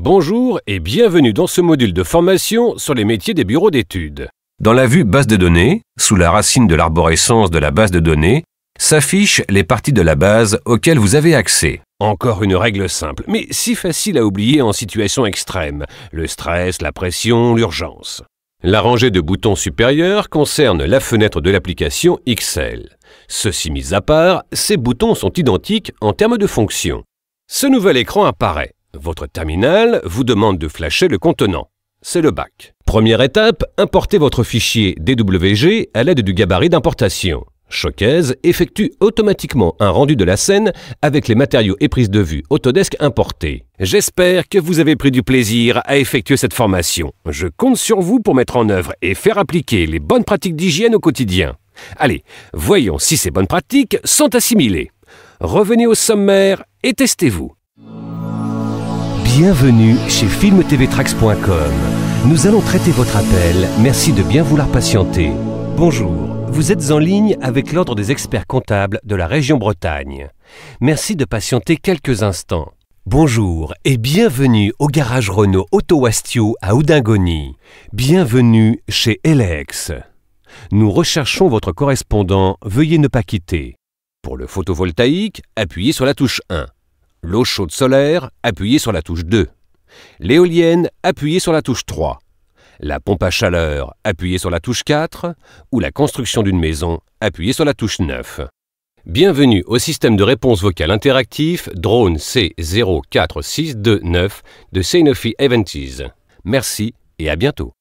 Bonjour et bienvenue dans ce module de formation sur les métiers des bureaux d'études. Dans la vue base de données, sous la racine de l'arborescence de la base de données, s'affichent les parties de la base auxquelles vous avez accès. Encore une règle simple, mais si facile à oublier en situation extrême, le stress, la pression, l'urgence. La rangée de boutons supérieurs concerne la fenêtre de l'application Excel. Ceci mis à part, ces boutons sont identiques en termes de fonction. Ce nouvel écran apparaît. Votre terminal vous demande de flasher le contenant. C'est le bac. Première étape, importez votre fichier DWG à l'aide du gabarit d'importation. Showcase effectue automatiquement un rendu de la scène avec les matériaux et prises de vue Autodesk importés. J'espère que vous avez pris du plaisir à effectuer cette formation. Je compte sur vous pour mettre en œuvre et faire appliquer les bonnes pratiques d'hygiène au quotidien. Allez, voyons si ces bonnes pratiques sont assimilées. Revenez au sommaire et testez-vous. Bienvenue chez filmtvtrax.com. Nous allons traiter votre appel. Merci de bien vouloir patienter. Bonjour, vous êtes en ligne avec l'Ordre des experts comptables de la région Bretagne. Merci de patienter quelques instants. Bonjour et bienvenue au garage Renault Auto-Wastio à Oudingoni. Bienvenue chez Elex. Nous recherchons votre correspondant, veuillez ne pas quitter. Pour le photovoltaïque, appuyez sur la touche 1. L'eau chaude solaire, appuyez sur la touche 2. L'éolienne, appuyez sur la touche 3. La pompe à chaleur, appuyez sur la touche 4. Ou la construction d'une maison, appuyez sur la touche 9. Bienvenue au système de réponse vocale interactif Drone C04629 de Sanofi Eventis. Merci et à bientôt.